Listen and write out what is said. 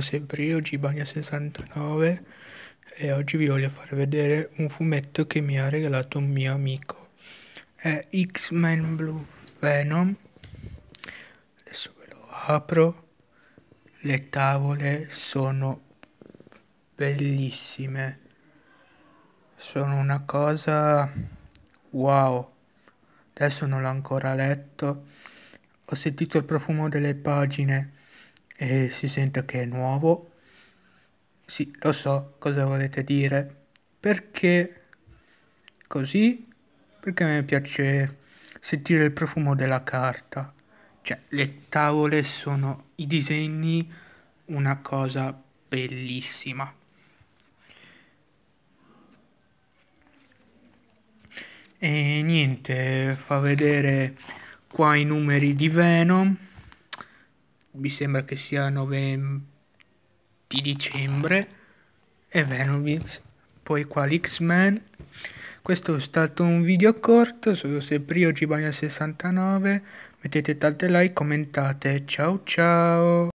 Sebrio, Gibania69 e oggi vi voglio far vedere un fumetto che mi ha regalato un mio amico. È X-Men Blue Venom. Adesso ve lo apro. Le tavole sono bellissime. Sono una cosa wow. Adesso non l'ho ancora letto. Ho sentito il profumo delle pagine e si sente che è nuovo. Sì, lo so cosa volete dire. Perché così? Perché mi piace sentire il profumo della carta. Cioè, le tavole sono i disegni, una cosa bellissima. E niente, fa vedere qua i numeri di Venom mi sembra che sia 9 di dicembre e Venoviz poi qua l'X-Men questo è stato un video corto sono sempre io Gibania69 mettete tante like commentate ciao ciao